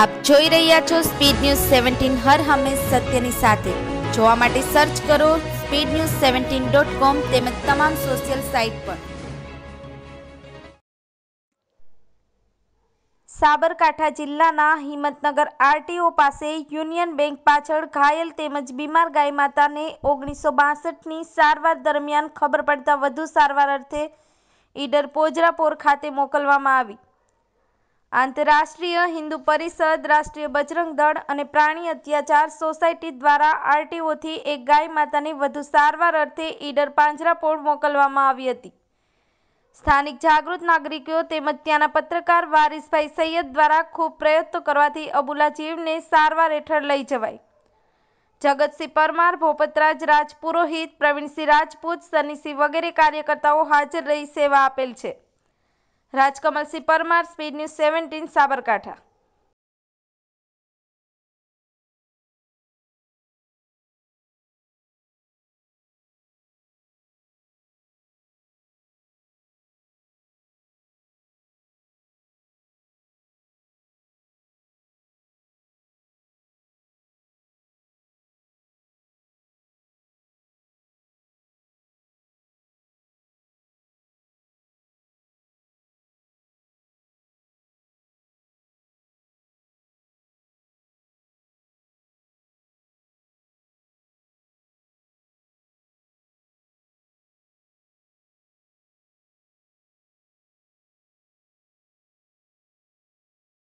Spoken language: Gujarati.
આપ જોઈ રહ્યા છો સ્પીડ ન્યૂઝ સેવન્ટીન હર હંમેશ સત્યની સાથે જોવા માટે સર્ચ કરો speed News seventeen dot com તેમજ તમામ સોશિયલ સાઇટ પર સાબરકાંઠા જિલ્લાના હિંમતનગર આરટીઓ પાસે યુનિયન બેંક પાછળ ઘાયલ તેમજ બીમાર ગાય માતાને ઓગણીસો બાસઠની સારવાર દરમિયાન ખબર પડતા વધુ સારવાર અર્થે ઈડર પોજરાપોર ખાતે મોકલવામાં આવી આંતરરાષ્ટ્રીય હિન્દુ પરિષદ, રાષ્ટ્રીય બજરંગ દળ અને પ્રાણી અત્યાચાર સોસાયટી દ્વારા આરટીઓથી એક ગાય માતાની વધુ સારવાર અર્થે ઈડર પાંજરાપોળ મોકલવામાં આવી હતી. સ્થાનિક જાગૃત નાગરિકો તેમજ ત્યાંના પત્રકાર વારિસભાઈ સૈયદ દ્વારા ખૂબ પ્રયત્નો કરવાથી અબુલા જીવને સારવાર હેઠળ લઈ જવાય જગતસિંહ પરમાર, ભોપતરાજ રાજપુરોહિત, પ્રવીણસિંહ રાજપૂત, સનીસિંહ વગેરે કાર્યકર્તાઓ હાજર રહી સેવા આપેલ છે. Rajkamalsinh Parmar Speed News seventeen Sabarkantha